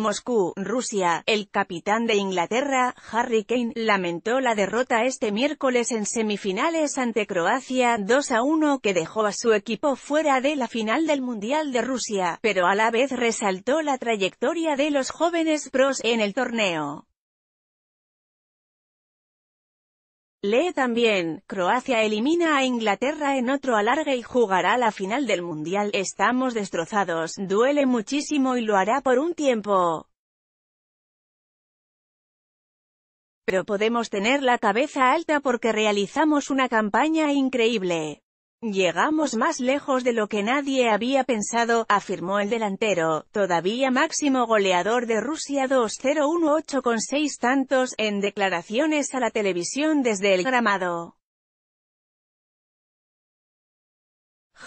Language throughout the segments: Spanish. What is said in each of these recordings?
Moscú, Rusia, el capitán de Inglaterra, Harry Kane, lamentó la derrota este miércoles en semifinales ante Croacia 2 a 1 que dejó a su equipo fuera de la final del Mundial de Rusia, pero a la vez resaltó la trayectoria de los jóvenes pros en el torneo. Lee también, Croacia elimina a Inglaterra en otro alargue y jugará la final del Mundial. Estamos destrozados, duele muchísimo y lo hará por un tiempo. Pero podemos tener la cabeza alta porque realizamos una campaña increíble. Llegamos más lejos de lo que nadie había pensado, afirmó el delantero, todavía máximo goleador de Rusia 2018 con seis tantos, en declaraciones a la televisión desde el gramado.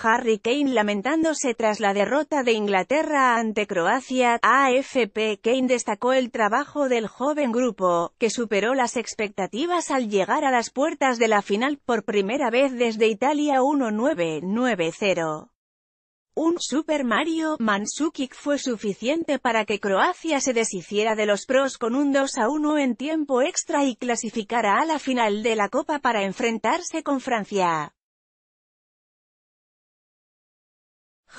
Harry Kane lamentándose tras la derrota de Inglaterra ante Croacia, AFP Kane destacó el trabajo del joven grupo, que superó las expectativas al llegar a las puertas de la final por primera vez desde Italia 1-9-9-0. Un Super Mario Mansukic fue suficiente para que Croacia se deshiciera de los pros con un 2 a 1 en tiempo extra y clasificara a la final de la Copa para enfrentarse con Francia.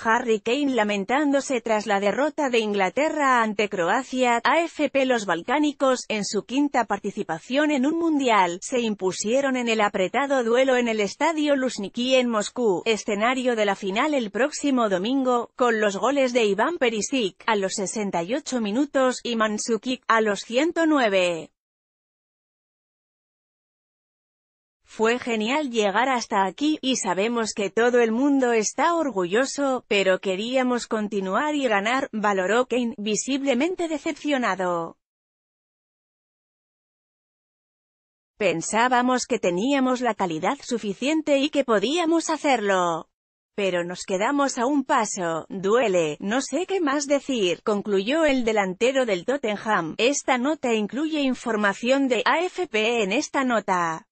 Harry Kane lamentándose tras la derrota de Inglaterra ante Croacia, AFP los balcánicos, en su quinta participación en un mundial, se impusieron en el apretado duelo en el estadio Luzhniki en Moscú, escenario de la final el próximo domingo, con los goles de Iván Perisic, a los 68 minutos, y Mansukic, a los 109. Fue genial llegar hasta aquí, y sabemos que todo el mundo está orgulloso, pero queríamos continuar y ganar, valoró Kane, visiblemente decepcionado. Pensábamos que teníamos la calidad suficiente y que podíamos hacerlo. Pero nos quedamos a un paso, duele, no sé qué más decir, concluyó el delantero del Tottenham. Esta nota incluye información de AFP en esta nota.